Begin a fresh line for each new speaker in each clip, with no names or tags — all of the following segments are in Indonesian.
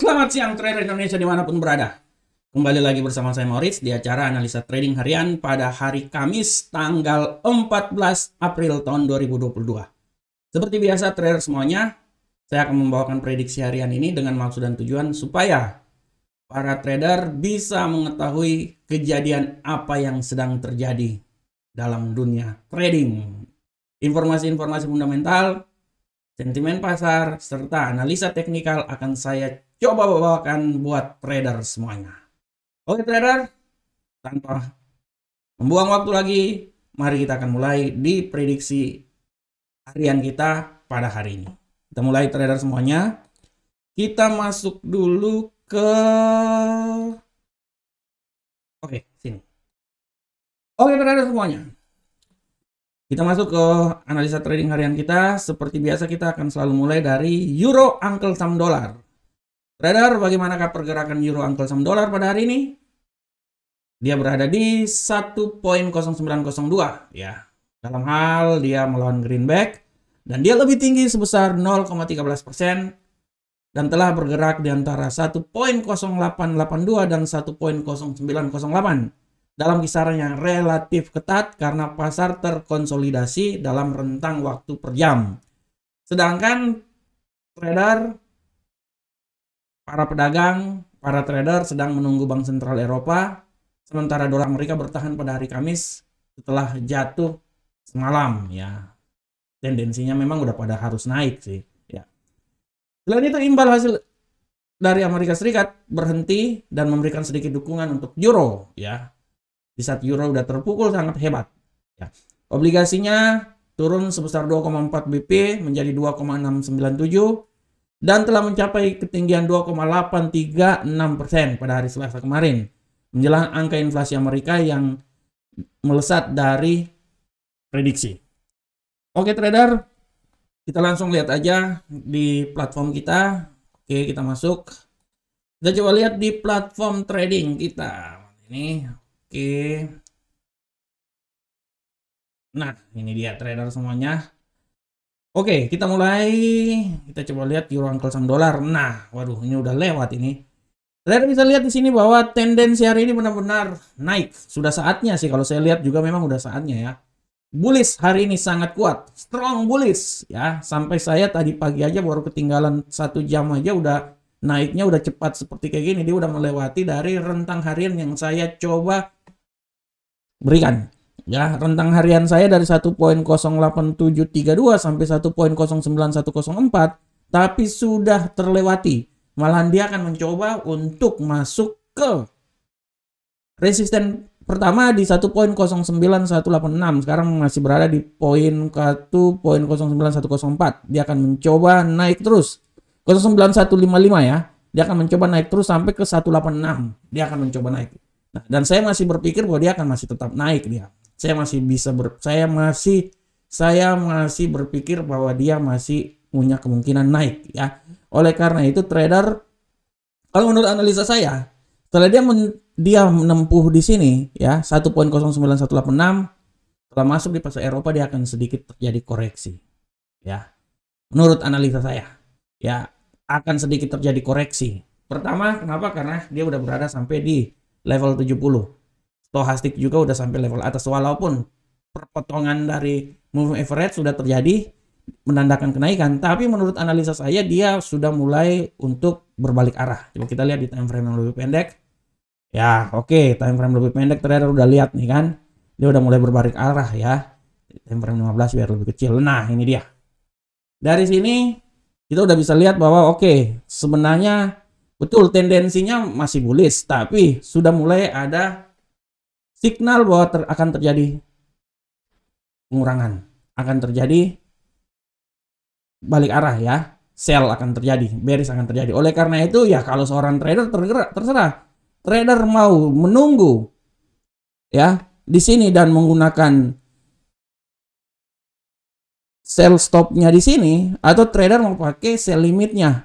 Selamat siang trader Indonesia dimanapun berada. Kembali lagi bersama saya Moritz di acara analisa trading harian pada hari Kamis tanggal 14 April tahun 2022. Seperti biasa trader semuanya, saya akan membawakan prediksi harian ini dengan maksud dan tujuan supaya para trader bisa mengetahui kejadian apa yang sedang terjadi dalam dunia trading. Informasi-informasi fundamental, sentimen pasar, serta analisa teknikal akan saya coba bawakan buat trader semuanya. Oke trader, tanpa membuang waktu lagi, mari kita akan mulai di prediksi harian kita pada hari ini. Kita mulai trader semuanya. Kita masuk dulu ke Oke, sini. Oke trader semuanya. Kita masuk ke analisa trading harian kita. Seperti biasa kita akan selalu mulai dari Euro Uncle Sam Dollar. Radar, bagaimanakah pergerakan euro angkel sama dolar pada hari ini? Dia berada di 1.0902 ya. Dalam hal dia melawan greenback dan dia lebih tinggi sebesar 0,13% dan telah bergerak di antara 1.0882 dan 1.0908 dalam kisaran yang relatif ketat karena pasar terkonsolidasi dalam rentang waktu per jam. Sedangkan trader para pedagang, para trader sedang menunggu Bank Sentral Eropa, sementara dolar Amerika bertahan pada hari Kamis setelah jatuh semalam ya. Tendensinya memang udah pada harus naik sih ya. Selain itu imbal hasil dari Amerika Serikat berhenti dan memberikan sedikit dukungan untuk euro ya. Di saat euro udah terpukul sangat hebat ya. Obligasinya turun sebesar 2,4 BP menjadi 2,697 dan telah mencapai ketinggian 2,836 persen pada hari Selasa kemarin, menjelang angka inflasi Amerika yang melesat dari prediksi. Oke trader, kita langsung lihat aja di platform kita. Oke, kita masuk. Kita coba lihat di platform trading kita. Ini, oke. Nah, ini dia trader semuanya. Oke, kita mulai. Kita coba lihat euro angkel sang dolar. Nah, waduh ini udah lewat ini. Kalian bisa lihat di sini bahwa tendensi hari ini benar-benar naik. Sudah saatnya sih kalau saya lihat juga memang udah saatnya ya. Bullish hari ini sangat kuat, strong bullish ya. Sampai saya tadi pagi aja baru ketinggalan satu jam aja udah naiknya udah cepat seperti kayak gini. Dia udah melewati dari rentang harian yang saya coba berikan. Ya, rentang harian saya dari 1.08732 sampai 1.09104 tapi sudah terlewati. Malahan dia akan mencoba untuk masuk ke resisten pertama di 1.09186 sekarang masih berada di poin 1.09104 dia akan mencoba naik terus 09155 ya dia akan mencoba naik terus sampai ke 186 dia akan mencoba naik nah, dan saya masih berpikir bahwa dia akan masih tetap naik dia saya masih bisa ber, saya masih saya masih berpikir bahwa dia masih punya kemungkinan naik ya. Oleh karena itu trader kalau menurut analisa saya setelah dia men, dia menempuh di sini ya 1.09186 setelah masuk di pasar Eropa dia akan sedikit terjadi koreksi ya. Menurut analisa saya ya akan sedikit terjadi koreksi. Pertama kenapa? Karena dia udah berada sampai di level 70 Stochastic juga udah sampai level atas walaupun perpotongan dari moving average sudah terjadi menandakan kenaikan tapi menurut analisa saya dia sudah mulai untuk berbalik arah coba kita lihat di time frame yang lebih pendek ya oke okay, time frame lebih pendek terakhir udah lihat nih kan dia udah mulai berbalik arah ya time frame 15 biar lebih kecil nah ini dia dari sini kita udah bisa lihat bahwa oke okay, sebenarnya betul tendensinya masih bullish tapi sudah mulai ada signal bahwa ter akan terjadi pengurangan, akan terjadi balik arah ya, sell akan terjadi, bearish akan terjadi. Oleh karena itu ya kalau seorang trader tergerak terserah, trader mau menunggu ya di sini dan menggunakan sell stopnya di sini atau trader mau pakai sell limitnya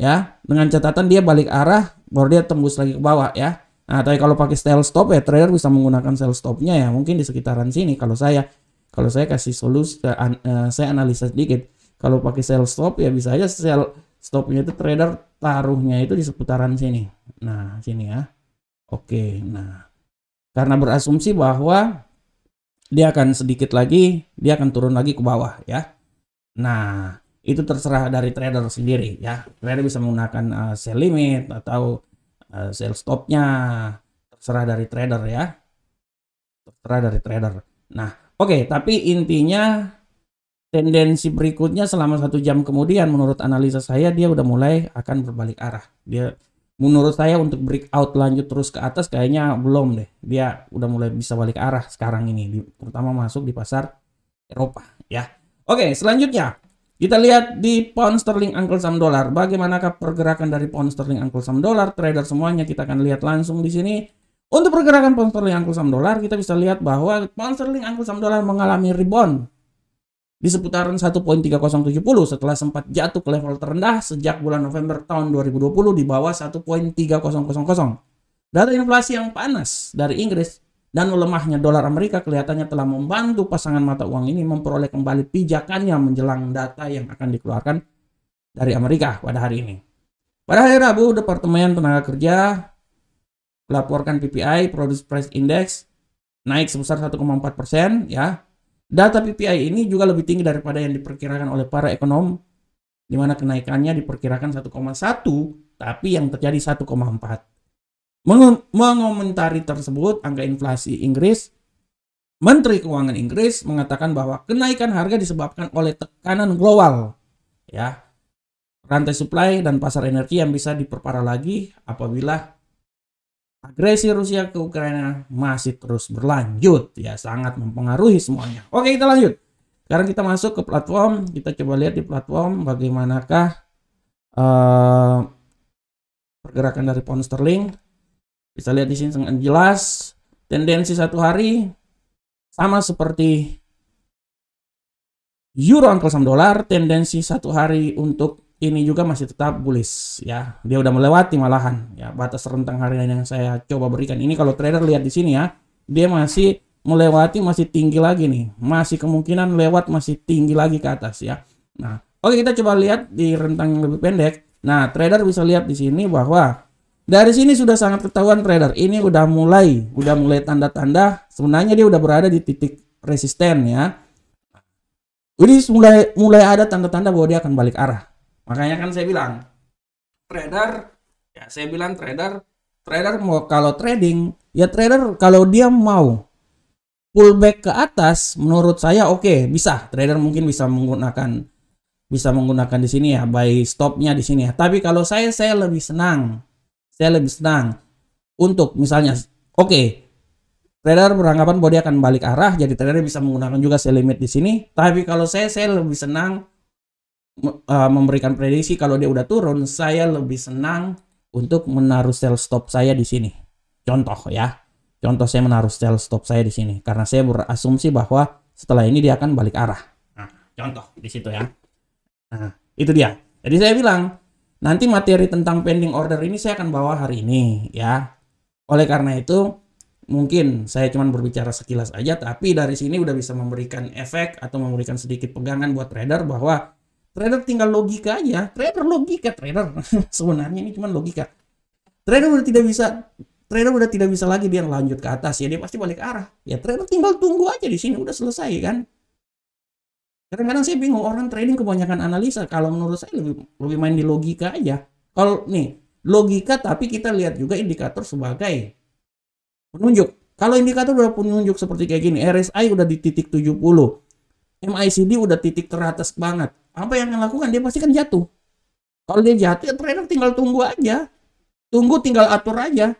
ya dengan catatan dia balik arah baru dia tembus lagi ke bawah ya Nah, tapi kalau pakai sell stop ya trader bisa menggunakan sell stopnya ya mungkin di sekitaran sini kalau saya kalau saya kasih solusi uh, saya analisa sedikit kalau pakai sell stop ya bisa aja sell stopnya itu trader taruhnya itu di seputaran sini. Nah, sini ya. Oke, nah karena berasumsi bahwa dia akan sedikit lagi dia akan turun lagi ke bawah ya. Nah, itu terserah dari trader sendiri ya. Trader bisa menggunakan uh, sell limit atau Eh, sell stopnya terserah dari trader ya terserah dari trader nah oke okay, tapi intinya tendensi berikutnya selama satu jam kemudian menurut analisa saya dia udah mulai akan berbalik arah dia menurut saya untuk breakout lanjut terus ke atas kayaknya belum deh dia udah mulai bisa balik arah sekarang ini terutama masuk di pasar Eropa ya oke okay, selanjutnya kita lihat di pound sterling uncle saham dolar. Bagaimanakah pergerakan dari pound sterling uncle saham dolar? Trader semuanya kita akan lihat langsung di sini. Untuk pergerakan pound sterling uncle saham dolar, kita bisa lihat bahwa pound sterling uncle saham dolar mengalami rebound di seputaran 1.3070 setelah sempat jatuh ke level terendah sejak bulan November tahun 2020 di bawah 1.3000. Data inflasi yang panas dari Inggris dan lemahnya dolar Amerika kelihatannya telah membantu pasangan mata uang ini memperoleh kembali pijakannya menjelang data yang akan dikeluarkan dari Amerika pada hari ini. Pada hari Rabu, Departemen Tenaga Kerja melaporkan PPI (Produce Price Index) naik sebesar 1,4 persen. Ya, data PPI ini juga lebih tinggi daripada yang diperkirakan oleh para ekonom, di mana kenaikannya diperkirakan 1,1, tapi yang terjadi 1,4. Meng mengomentari tersebut, angka inflasi Inggris, Menteri Keuangan Inggris mengatakan bahwa kenaikan harga disebabkan oleh tekanan global, ya, rantai supply dan pasar energi yang bisa diperparah lagi apabila agresi Rusia ke Ukraina masih terus berlanjut, ya, sangat mempengaruhi semuanya. Oke, kita lanjut. Sekarang kita masuk ke platform, kita coba lihat di platform bagaimanakah uh, pergerakan dari pound sterling bisa lihat di sini sangat jelas tendensi satu hari sama seperti euro angka saham dolar, tendensi satu hari untuk ini juga masih tetap bullish ya. Dia udah melewati malahan ya batas rentang harian yang saya coba berikan. Ini kalau trader lihat di sini ya, dia masih melewati masih tinggi lagi nih. Masih kemungkinan lewat masih tinggi lagi ke atas ya. Nah, oke kita coba lihat di rentang yang lebih pendek. Nah, trader bisa lihat di sini bahwa dari sini sudah sangat ketahuan trader ini udah mulai, udah mulai tanda-tanda sebenarnya dia udah berada di titik resisten ya. Ini mulai mulai ada tanda-tanda bahwa dia akan balik arah. Makanya kan saya bilang trader ya saya bilang trader trader mau kalau trading ya trader kalau dia mau pullback ke atas menurut saya oke okay, bisa trader mungkin bisa menggunakan bisa menggunakan di sini ya by stopnya di sini ya tapi kalau saya saya lebih senang saya lebih senang untuk misalnya oke okay, trader beranggapan body akan balik arah jadi trader bisa menggunakan juga sell limit di sini tapi kalau saya saya lebih senang uh, memberikan prediksi kalau dia udah turun saya lebih senang untuk menaruh sell stop saya di sini contoh ya contoh saya menaruh sell stop saya di sini karena saya berasumsi bahwa setelah ini dia akan balik arah nah, contoh di situ ya nah itu dia jadi saya bilang Nanti materi tentang pending order ini saya akan bawa hari ini ya. Oleh karena itu mungkin saya cuma berbicara sekilas aja tapi dari sini udah bisa memberikan efek atau memberikan sedikit pegangan buat trader bahwa trader tinggal logika aja. Trader logika trader. Sebenarnya ini cuma logika. Trader udah tidak bisa trader udah tidak bisa lagi dia lanjut ke atas ya dia pasti balik arah. Ya trader tinggal tunggu aja di sini udah selesai kan kadang-kadang saya bingung orang trading kebanyakan analisa kalau menurut saya lebih lebih main di logika aja kalau nih logika tapi kita lihat juga indikator sebagai penunjuk kalau indikator udah penunjuk seperti kayak gini RSI udah di titik 70 MACD udah titik teratas banget apa yang dilakukan dia pasti kan jatuh kalau dia jatuh ya trader tinggal tunggu aja tunggu tinggal atur aja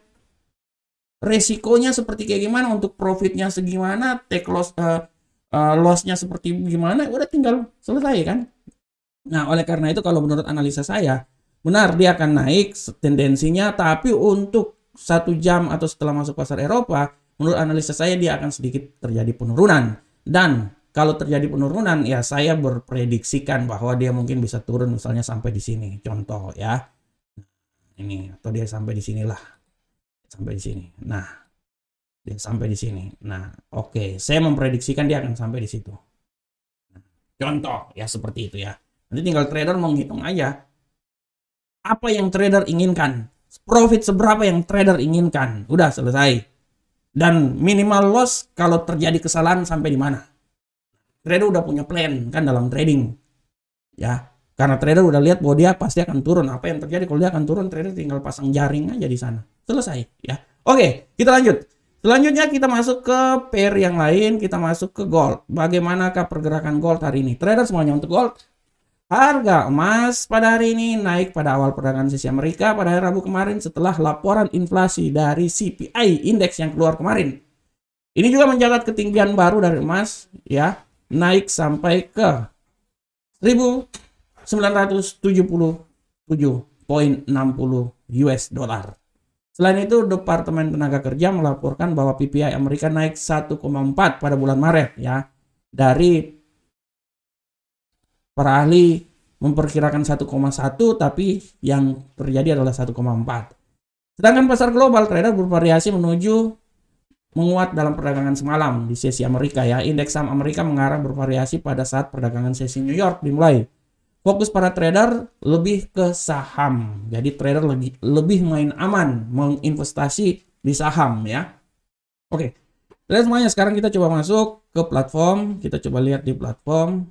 resikonya seperti kayak gimana untuk profitnya segimana take loss uh, uh, lossnya seperti gimana udah tinggal selesai kan nah oleh karena itu kalau menurut analisa saya benar dia akan naik tendensinya tapi untuk satu jam atau setelah masuk pasar Eropa menurut analisa saya dia akan sedikit terjadi penurunan dan kalau terjadi penurunan ya saya berprediksikan bahwa dia mungkin bisa turun misalnya sampai di sini contoh ya nah, ini atau dia sampai di sinilah sampai di sini nah dia sampai di sini. Nah, oke, okay. saya memprediksikan dia akan sampai di situ. Nah, contoh ya seperti itu ya. Nanti tinggal trader menghitung aja apa yang trader inginkan, profit seberapa yang trader inginkan. Udah selesai. Dan minimal loss kalau terjadi kesalahan sampai di mana. Trader udah punya plan kan dalam trading. Ya, karena trader udah lihat bahwa dia pasti akan turun. Apa yang terjadi kalau dia akan turun, trader tinggal pasang jaring aja di sana. Selesai ya. Oke, kita lanjut. Selanjutnya kita masuk ke pair yang lain, kita masuk ke gold. Bagaimanakah pergerakan gold hari ini? Trader semuanya untuk gold. Harga emas pada hari ini naik pada awal perdagangan sisi Amerika pada hari Rabu kemarin setelah laporan inflasi dari CPI indeks yang keluar kemarin. Ini juga mencatat ketinggian baru dari emas ya, naik sampai ke 1977.60 US dollar. Selain itu, Departemen Tenaga Kerja melaporkan bahwa PPI Amerika naik 1,4 pada bulan Maret ya. Dari para ahli memperkirakan 1,1 tapi yang terjadi adalah 1,4. Sedangkan pasar global trader bervariasi menuju menguat dalam perdagangan semalam di sesi Amerika ya. Indeks saham Amerika mengarah bervariasi pada saat perdagangan sesi New York dimulai fokus para trader lebih ke saham. Jadi trader lebih lebih main aman menginvestasi di saham ya. Oke. Dan semuanya sekarang kita coba masuk ke platform, kita coba lihat di platform.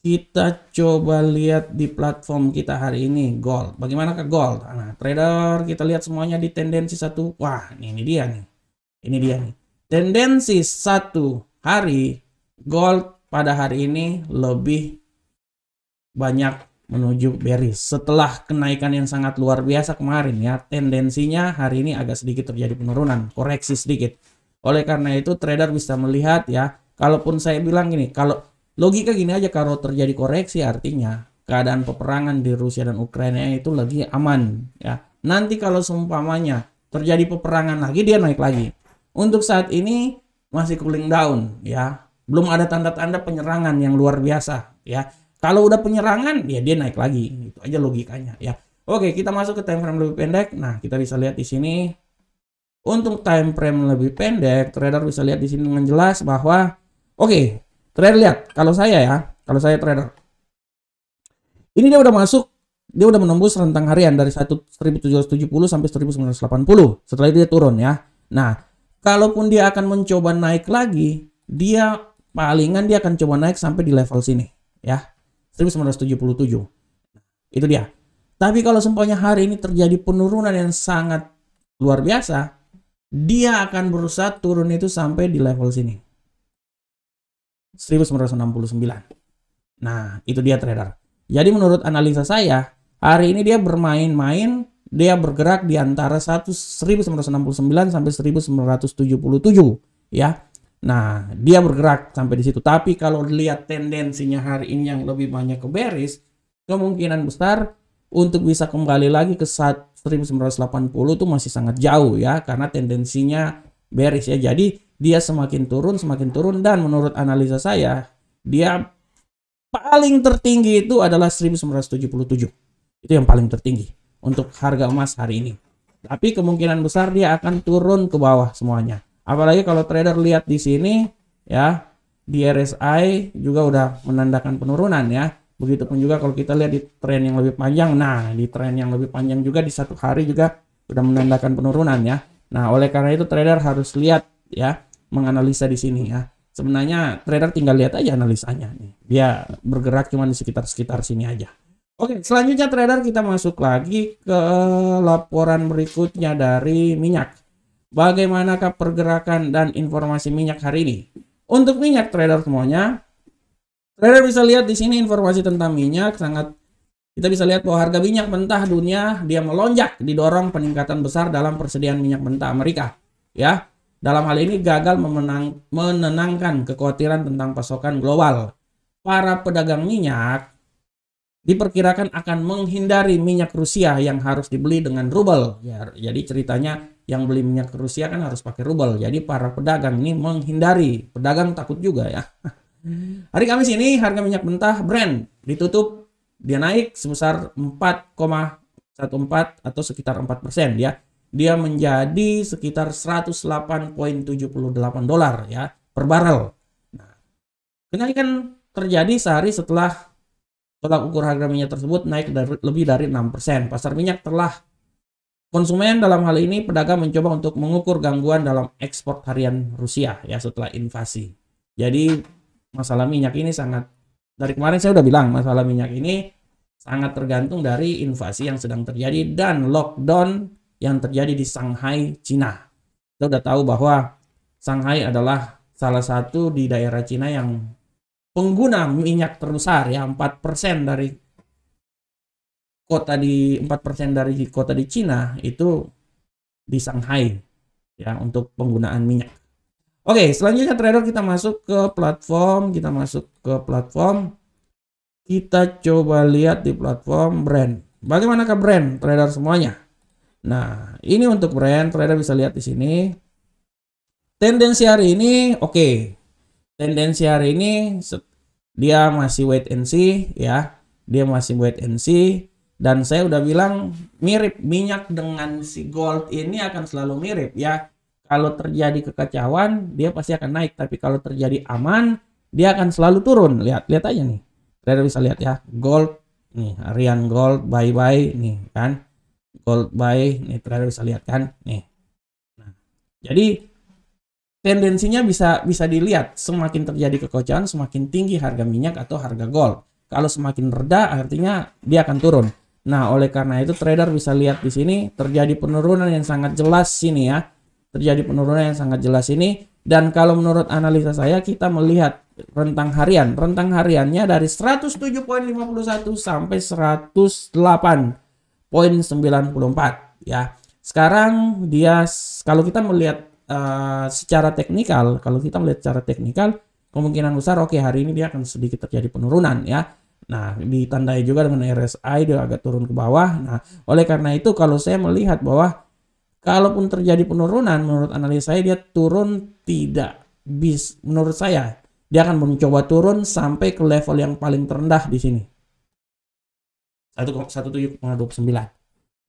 Kita coba lihat di platform kita hari ini gold. Bagaimana ke gold? Nah, trader kita lihat semuanya di tendensi satu. Wah, ini dia nih. Ini dia nih. Tendensi satu hari gold pada hari ini lebih banyak menuju bearish. Setelah kenaikan yang sangat luar biasa kemarin ya, tendensinya hari ini agak sedikit terjadi penurunan, koreksi sedikit. Oleh karena itu trader bisa melihat ya, kalaupun saya bilang gini, kalau logika gini aja kalau terjadi koreksi artinya keadaan peperangan di Rusia dan Ukraina itu lagi aman ya. Nanti kalau seumpamanya terjadi peperangan lagi dia naik lagi. Untuk saat ini masih cooling down ya. Belum ada tanda-tanda penyerangan yang luar biasa ya kalau udah penyerangan, ya dia naik lagi. Itu aja logikanya ya. Oke, kita masuk ke time frame lebih pendek. Nah, kita bisa lihat di sini untuk time frame lebih pendek, trader bisa lihat di sini dengan jelas bahwa oke, trader lihat kalau saya ya, kalau saya trader. Ini dia udah masuk dia udah menembus rentang harian dari 1770 sampai 1980. Setelah itu dia turun ya. Nah, kalaupun dia akan mencoba naik lagi, dia palingan dia akan coba naik sampai di level sini ya. 1977. Itu dia. Tapi kalau semuanya hari ini terjadi penurunan yang sangat luar biasa, dia akan berusaha turun itu sampai di level sini. 1969. Nah, itu dia trader. Jadi menurut analisa saya, hari ini dia bermain-main, dia bergerak di antara 1969 sampai 1977 ya. Nah, dia bergerak sampai di situ. Tapi kalau lihat tendensinya hari ini yang lebih banyak ke bearish, kemungkinan besar untuk bisa kembali lagi ke saat 1980 itu masih sangat jauh ya karena tendensinya bearish ya. Jadi dia semakin turun, semakin turun dan menurut analisa saya dia paling tertinggi itu adalah 1977. Itu yang paling tertinggi untuk harga emas hari ini. Tapi kemungkinan besar dia akan turun ke bawah semuanya Apalagi kalau trader lihat di sini ya di RSI juga udah menandakan penurunan ya. Begitupun juga kalau kita lihat di tren yang lebih panjang. Nah, di tren yang lebih panjang juga di satu hari juga udah menandakan penurunan ya. Nah, oleh karena itu trader harus lihat ya, menganalisa di sini ya. Sebenarnya trader tinggal lihat aja analisanya nih. Dia bergerak cuma di sekitar-sekitar sini aja. Oke, selanjutnya trader kita masuk lagi ke laporan berikutnya dari minyak bagaimanakah pergerakan dan informasi minyak hari ini. Untuk minyak trader semuanya, trader bisa lihat di sini informasi tentang minyak sangat kita bisa lihat bahwa harga minyak mentah dunia dia melonjak didorong peningkatan besar dalam persediaan minyak mentah Amerika. Ya, dalam hal ini gagal memenang, menenangkan kekhawatiran tentang pasokan global. Para pedagang minyak diperkirakan akan menghindari minyak Rusia yang harus dibeli dengan rubel. Ya, jadi ceritanya yang beli minyak ke Rusia kan harus pakai rubel. Jadi para pedagang ini menghindari. Pedagang takut juga ya. Hmm. Hari Kamis ini harga minyak mentah Brent ditutup dia naik sebesar 4,14 atau sekitar 4 persen ya. Dia menjadi sekitar 108,78 dolar ya per barrel. Nah, kenaikan terjadi sehari setelah tolak ukur harga minyak tersebut naik dari, lebih dari 6%. Pasar minyak telah Konsumen dalam hal ini pedagang mencoba untuk mengukur gangguan dalam ekspor harian Rusia ya setelah invasi. Jadi masalah minyak ini sangat dari kemarin saya udah bilang masalah minyak ini sangat tergantung dari invasi yang sedang terjadi dan lockdown yang terjadi di Shanghai, Cina. Kita udah tahu bahwa Shanghai adalah salah satu di daerah Cina yang pengguna minyak terbesar ya 4% dari kota di 4% dari kota di Cina itu di Shanghai ya untuk penggunaan minyak. Oke, selanjutnya trader kita masuk ke platform, kita masuk ke platform. Kita coba lihat di platform brand. Bagaimana ke brand trader semuanya? Nah, ini untuk brand trader bisa lihat di sini. Tendensi hari ini oke. Okay. Tendensi hari ini dia masih wait and see ya. Dia masih wait and see dan saya udah bilang mirip minyak dengan si gold ini akan selalu mirip ya. Kalau terjadi kekacauan dia pasti akan naik, tapi kalau terjadi aman dia akan selalu turun. Lihat, lihat aja nih. Trader bisa lihat ya, gold nih, harian gold bye bye nih kan. Gold buy nih trader bisa lihat kan nih. Nah, jadi tendensinya bisa bisa dilihat semakin terjadi kekacauan semakin tinggi harga minyak atau harga gold kalau semakin reda artinya dia akan turun Nah, oleh karena itu trader bisa lihat di sini terjadi penurunan yang sangat jelas sini ya. Terjadi penurunan yang sangat jelas ini dan kalau menurut analisa saya kita melihat rentang harian. Rentang hariannya dari 107.51 sampai 108.94 ya. Sekarang dia kalau kita melihat uh, secara teknikal, kalau kita melihat secara teknikal kemungkinan besar oke okay, hari ini dia akan sedikit terjadi penurunan ya Nah, ditandai juga dengan RSI dia agak turun ke bawah. Nah, oleh karena itu kalau saya melihat bahwa kalaupun terjadi penurunan menurut analisa saya dia turun tidak bis menurut saya dia akan mencoba turun sampai ke level yang paling terendah di sini. 1,17,29.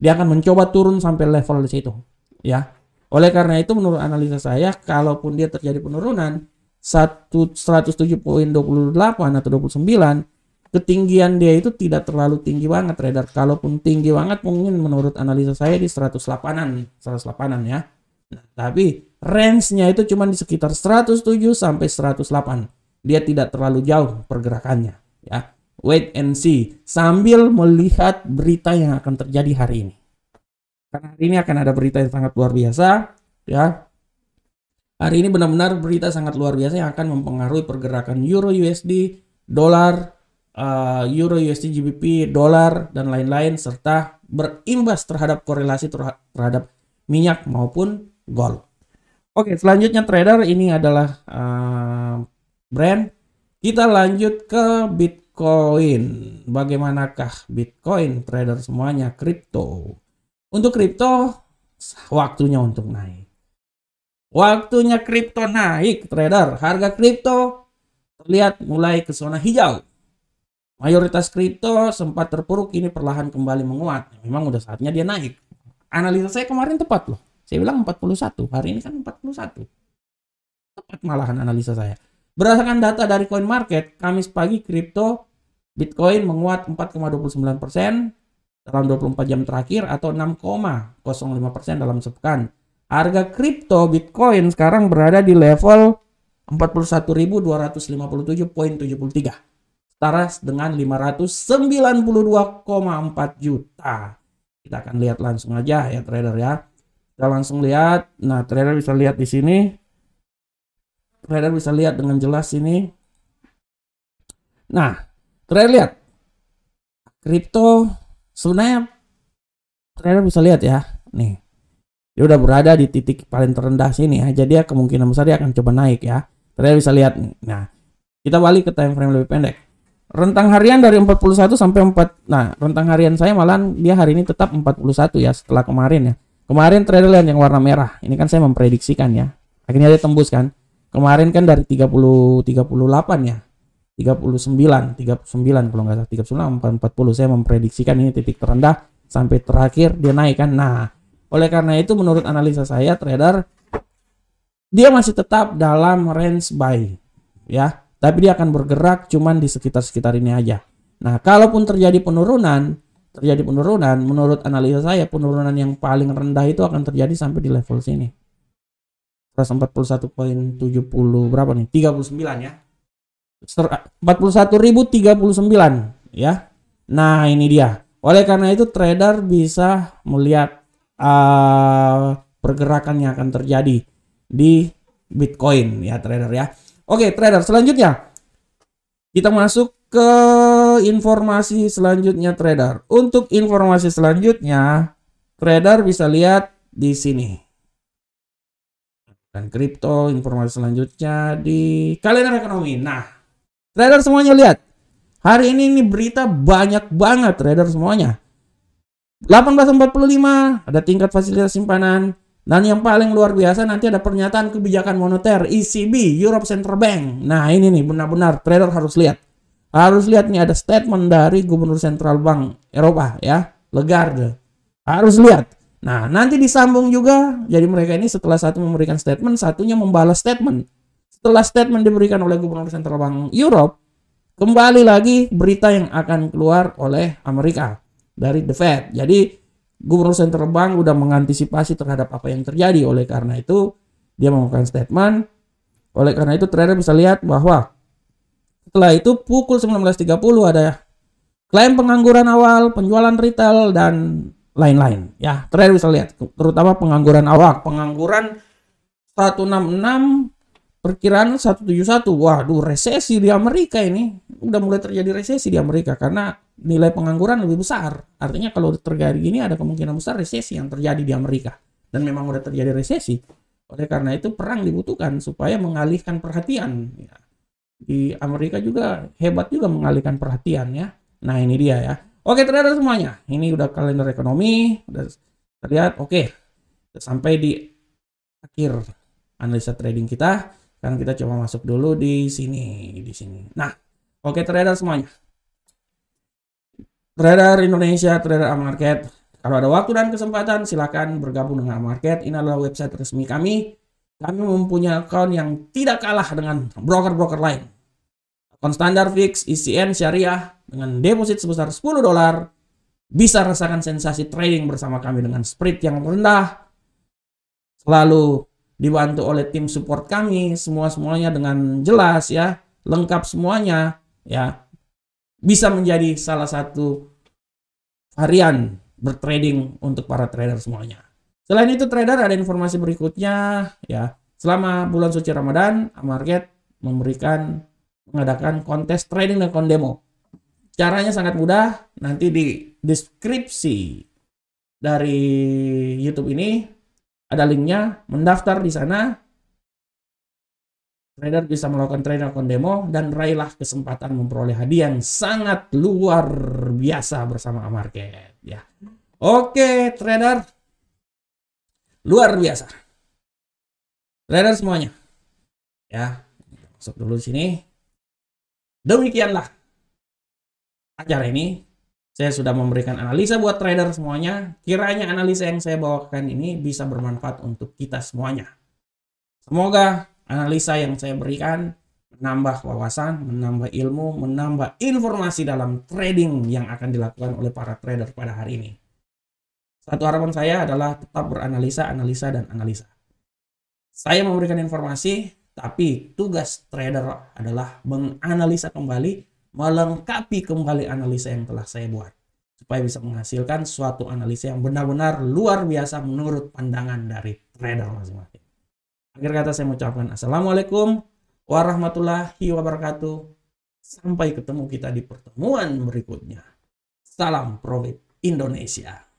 Dia akan mencoba turun sampai level di situ, ya. Oleh karena itu menurut analisa saya kalaupun dia terjadi penurunan delapan atau 29 ketinggian dia itu tidak terlalu tinggi banget trader kalaupun tinggi banget mungkin menurut analisa saya di 108an 108an ya nah, tapi range-nya itu cuma di sekitar 107 sampai 108 dia tidak terlalu jauh pergerakannya ya wait and see sambil melihat berita yang akan terjadi hari ini karena hari ini akan ada berita yang sangat luar biasa ya hari ini benar-benar berita sangat luar biasa yang akan mempengaruhi pergerakan euro USD dolar uh, euro, USD, GBP, dolar dan lain-lain serta berimbas terhadap korelasi terhadap minyak maupun gold. Oke, selanjutnya trader ini adalah uh, brand. Kita lanjut ke Bitcoin. Bagaimanakah Bitcoin trader semuanya kripto? Untuk kripto waktunya untuk naik. Waktunya kripto naik, trader. Harga kripto terlihat mulai ke zona hijau. Mayoritas kripto sempat terpuruk, ini perlahan kembali menguat. Memang udah saatnya dia naik. Analisa saya kemarin tepat loh. Saya bilang 41, hari ini kan 41. Tepat malahan analisa saya. Berdasarkan data dari Coin Market Kamis pagi kripto Bitcoin menguat 4,29 persen dalam 24 jam terakhir atau 6,05 persen dalam sepekan. Harga kripto Bitcoin sekarang berada di level 41.257.73. Taras dengan 592,4 juta. Kita akan lihat langsung aja ya trader ya. Kita langsung lihat. Nah, trader bisa lihat di sini. Trader bisa lihat dengan jelas ini. Nah, trader lihat. Kripto sebenarnya trader bisa lihat ya. Nih. Dia udah berada di titik paling terendah sini ya. Jadi ya kemungkinan besar dia akan coba naik ya. Trader bisa lihat Nah, kita balik ke time frame lebih pendek. Rentang harian dari 41 sampai 4. Nah, rentang harian saya malah dia hari ini tetap 41 ya setelah kemarin ya. Kemarin trader line yang warna merah. Ini kan saya memprediksikan ya. Akhirnya dia tembus kan. Kemarin kan dari 30 38 ya. 39, 39 kalau nggak salah 39 40 saya memprediksikan ini titik terendah sampai terakhir dia naik kan. Nah, oleh karena itu menurut analisa saya trader dia masih tetap dalam range buy ya tapi dia akan bergerak cuman di sekitar-sekitar ini aja. Nah, kalaupun terjadi penurunan, terjadi penurunan, menurut analisa saya penurunan yang paling rendah itu akan terjadi sampai di level sini. 41.70 berapa nih? 39 ya. 41.039 ya. Nah, ini dia. Oleh karena itu trader bisa melihat uh, pergerakan yang akan terjadi di Bitcoin ya trader ya. Oke, trader selanjutnya kita masuk ke informasi selanjutnya trader. Untuk informasi selanjutnya trader bisa lihat di sini. Dan kripto informasi selanjutnya di kalender ekonomi. Nah, trader semuanya lihat. Hari ini ini berita banyak banget trader semuanya. 1845 ada tingkat fasilitas simpanan, dan yang paling luar biasa nanti ada pernyataan kebijakan moneter ECB, Europe Central Bank. Nah ini nih benar-benar trader harus lihat. Harus lihat nih ada statement dari Gubernur Central Bank Eropa ya, Legarde. Harus lihat. Nah nanti disambung juga. Jadi mereka ini setelah satu memberikan statement, satunya membalas statement. Setelah statement diberikan oleh Gubernur Central Bank Europe, kembali lagi berita yang akan keluar oleh Amerika dari The Fed. Jadi Gubernur Central Bank udah mengantisipasi terhadap apa yang terjadi. Oleh karena itu, dia melakukan statement. Oleh karena itu, trader bisa lihat bahwa setelah itu pukul 19.30 ada klaim pengangguran awal, penjualan retail, dan lain-lain. Ya, trader bisa lihat. Terutama pengangguran awal. Pengangguran 166 perkiraan 171. Waduh, resesi di Amerika ini. Udah mulai terjadi resesi di Amerika karena nilai pengangguran lebih besar. Artinya kalau terjadi gini ada kemungkinan besar resesi yang terjadi di Amerika. Dan memang udah terjadi resesi. Oleh karena itu perang dibutuhkan supaya mengalihkan perhatian. Ya. Di Amerika juga hebat juga mengalihkan perhatian ya. Nah ini dia ya. Oke ternyata semuanya. Ini udah kalender ekonomi. Udah terlihat oke. Sampai di akhir analisa trading kita. Sekarang kita coba masuk dulu di sini. Di sini. Nah oke trader semuanya. Trader Indonesia, trader market. Kalau ada waktu dan kesempatan, silakan bergabung dengan market. Ini adalah website resmi kami. Kami mempunyai account yang tidak kalah dengan broker-broker lain. Akun standar fix, ICN, e syariah, dengan deposit sebesar 10 dolar, bisa rasakan sensasi trading bersama kami dengan spread yang rendah, selalu dibantu oleh tim support kami, semua-semuanya dengan jelas ya, lengkap semuanya ya bisa menjadi salah satu varian bertrading untuk para trader semuanya. Selain itu trader ada informasi berikutnya ya. Selama bulan suci Ramadan, market memberikan mengadakan kontes trading dan demo. Caranya sangat mudah, nanti di deskripsi dari YouTube ini ada linknya mendaftar di sana Trader bisa melakukan trade akun demo dan raihlah kesempatan memperoleh hadiah yang sangat luar biasa bersama market ya. Oke, trader luar biasa. Trader semuanya. Ya, masuk dulu di sini. Demikianlah acara ini. Saya sudah memberikan analisa buat trader semuanya. Kiranya analisa yang saya bawakan ini bisa bermanfaat untuk kita semuanya. Semoga analisa yang saya berikan menambah wawasan, menambah ilmu, menambah informasi dalam trading yang akan dilakukan oleh para trader pada hari ini. Satu harapan saya adalah tetap beranalisa, analisa, dan analisa. Saya memberikan informasi, tapi tugas trader adalah menganalisa kembali, melengkapi kembali analisa yang telah saya buat. Supaya bisa menghasilkan suatu analisa yang benar-benar luar biasa menurut pandangan dari trader masing-masing. Akhir kata saya mengucapkan Assalamualaikum warahmatullahi wabarakatuh. Sampai ketemu kita di pertemuan berikutnya. Salam Profit Indonesia.